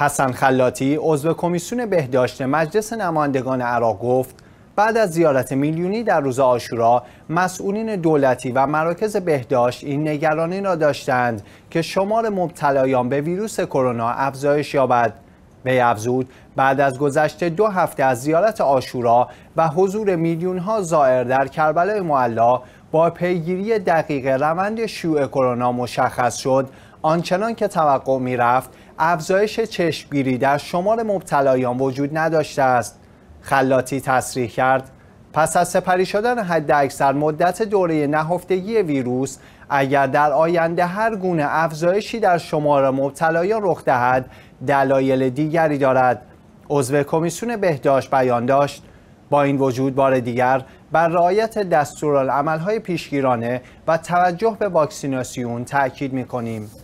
حسن خلاتی عضو کمیسیون بهداشت مجلس نمایندگان عراق گفت بعد از زیارت میلیونی در روز آشورا مسئولین دولتی و مراکز بهداشت این نگرانی را داشتند که شمار مبتلایان به ویروس کرونا افزایش یابد به افزود بعد از گذشت دو هفته از زیارت آشورا و حضور میلیون ها زائر در کربلای معلا با پیگیری دقیق روند شیوع کرونا مشخص شد آنچنان که توقع می رفت افزایش چشمگیری در شمار مبتلایان وجود نداشته است خلاتی تصریح کرد پس از سپری شدن حد اکثر مدت دوره نهفتگی ویروس اگر در آینده هر گونه افزایشی در شمار مبتلایان رخ دهد دلایل دیگری دارد عضو کمیسیون بهداشت بیان داشت با این وجود بار دیگر بر رعایت دستورالعملهای پیشگیرانه و توجه به واکسیناسیون تاکید می کنیم.